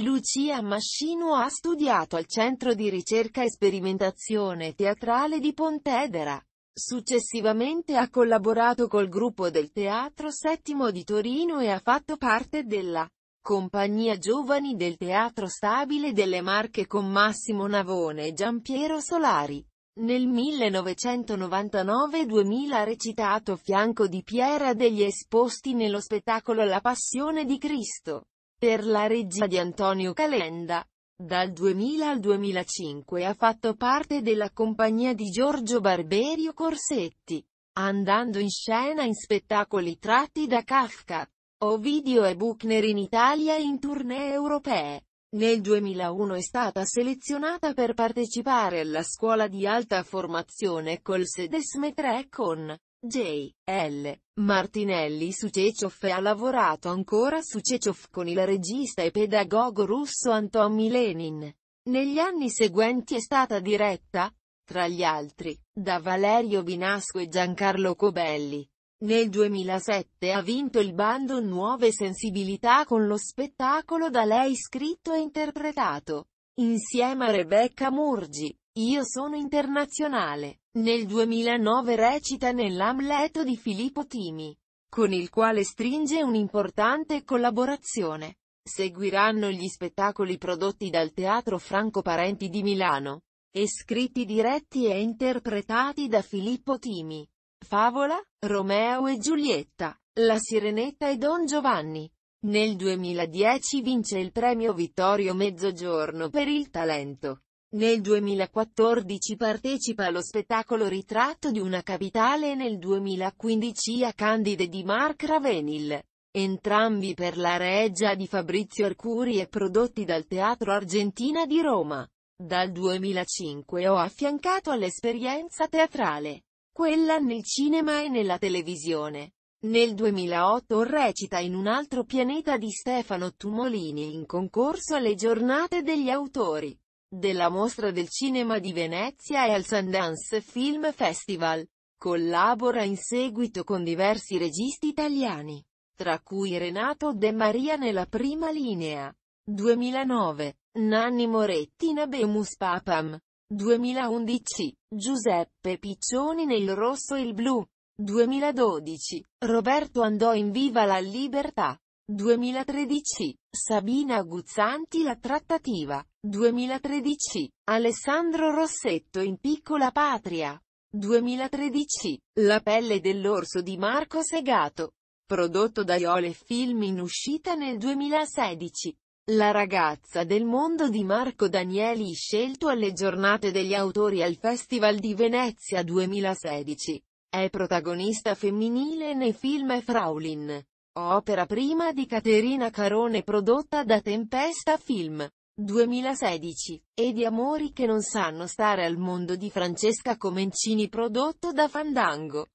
Lucia Mascino ha studiato al Centro di Ricerca e Sperimentazione Teatrale di Pontedera. Successivamente ha collaborato col gruppo del Teatro Settimo di Torino e ha fatto parte della Compagnia Giovani del Teatro Stabile delle Marche con Massimo Navone e Giampiero Solari. Nel 1999-2000 ha recitato fianco di Piera degli Esposti nello spettacolo La Passione di Cristo. Per la regia di Antonio Calenda. Dal 2000 al 2005 ha fatto parte della compagnia di Giorgio Barberio Corsetti, andando in scena in spettacoli tratti da Kafka, Ovidio e Buchner in Italia e in tournée europee. Nel 2001 è stata selezionata per partecipare alla scuola di alta formazione col Sedesme 3 con J. L. Martinelli su Cechov e ha lavorato ancora su Cechov con il regista e pedagogo russo Anton Lenin. Negli anni seguenti è stata diretta, tra gli altri, da Valerio Binasco e Giancarlo Cobelli. Nel 2007 ha vinto il bando Nuove Sensibilità con lo spettacolo da lei scritto e interpretato. Insieme a Rebecca Murgi, Io sono internazionale. Nel 2009 recita nell'Amleto di Filippo Timi, con il quale stringe un'importante collaborazione. Seguiranno gli spettacoli prodotti dal Teatro Franco Parenti di Milano, e scritti diretti e interpretati da Filippo Timi. Favola, Romeo e Giulietta, La Sirenetta e Don Giovanni. Nel 2010 vince il premio Vittorio Mezzogiorno per il talento. Nel 2014 partecipa allo spettacolo Ritratto di una capitale e nel 2015 a Candide di Mark Ravenil. Entrambi per la reggia di Fabrizio Arcuri e prodotti dal Teatro Argentina di Roma. Dal 2005 ho affiancato all'esperienza teatrale, quella nel cinema e nella televisione. Nel 2008 recita in Un altro pianeta di Stefano Tumolini in concorso alle giornate degli autori della Mostra del Cinema di Venezia e al Sundance Film Festival. Collabora in seguito con diversi registi italiani, tra cui Renato De Maria nella prima linea. 2009, Nanni Moretti in Abemus Papam. 2011, Giuseppe Piccioni nel Rosso e il Blu. 2012, Roberto andò in Viva la Libertà. 2013, Sabina Guzzanti La trattativa, 2013, Alessandro Rossetto in Piccola Patria, 2013, La pelle dell'orso di Marco Segato, prodotto da Iole Film in uscita nel 2016. La ragazza del mondo di Marco Danieli scelto alle giornate degli autori al Festival di Venezia 2016. È protagonista femminile nei film Fraulin. Opera prima di Caterina Carone prodotta da Tempesta Film. 2016, e di Amori che non sanno stare al mondo di Francesca Comencini prodotto da Fandango.